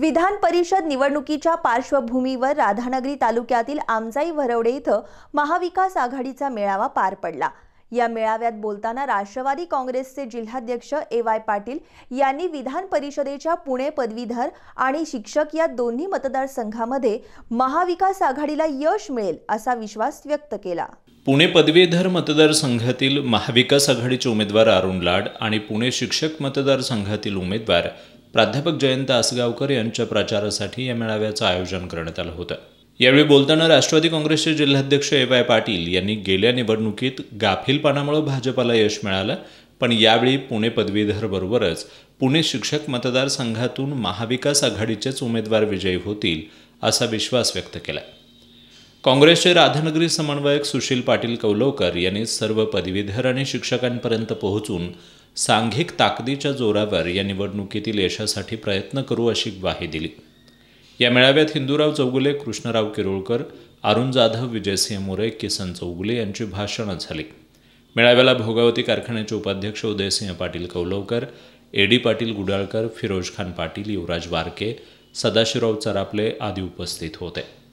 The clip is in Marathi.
विधान परिषद निवडणुकीच्या पार्श्वभूमीवर राधानगरी तालुक्यातील आमजाई वरवडे इथं महाविकास आघाडीचा मेळावा पार पडला या मेळाव्यात बोलताना राष्ट्रवादी काँग्रेसचे जिल्हाध्यक्ष ए वाय पाटील यांनी विधान परिषदेच्या पुणे पदवीधर आणि शिक्षक या दोन्ही मतदारसंघामध्ये महाविकास आघाडीला यश मिळेल असा विश्वास व्यक्त केला पुणे पदवीधर मतदारसंघातील महाविकास आघाडीचे उमेदवार अरुण लाड आणि पुणे शिक्षक मतदारसंघातील उमेदवार प्राध्यापक जयंत आसगावकर यांच्या प्रचारासाठी या मेळाव्याचं आयोजन करण्यात आलं होतं यावेळी बोलताना राष्ट्रवादी काँग्रेसचे जिल्हाध्यक्ष ए वाय पाटील यांनी गेल्या निवडणुकीत गाफीलपणामुळे भाजपाला यश मिळालं पण यावेळी पुणे पदवीधर बरोबरच पुणे शिक्षक मतदारसंघातून महाविकास आघाडीचेच उमेदवार विजयी होतील असा विश्वास व्यक्त केला काँग्रेसचे राधानगरी समन्वयक सुशील पाटील कौलवकर यांनी सर्व पदवीधर आणि शिक्षकांपर्यंत पोहोचून सांघिक ताकदीच्या जोरावर या निवडणुकीतील यशासाठी प्रयत्न करू अशी ग्वाही दिली या मेळाव्यात हिंदूराव चौगुले कृष्णराव किरोळकर अरुण जाधव विजयसिंह मोरे किसन चौगुले यांची भाषणं झाली मेळाव्याला भोगावती कारखान्याचे उपाध्यक्ष उदयसिंह पाटील कौलवकर ए डी पाटील गुडाळकर फिरोज खान पाटील युवराज वारके सदाशिवराव चरापले आदी उपस्थित होते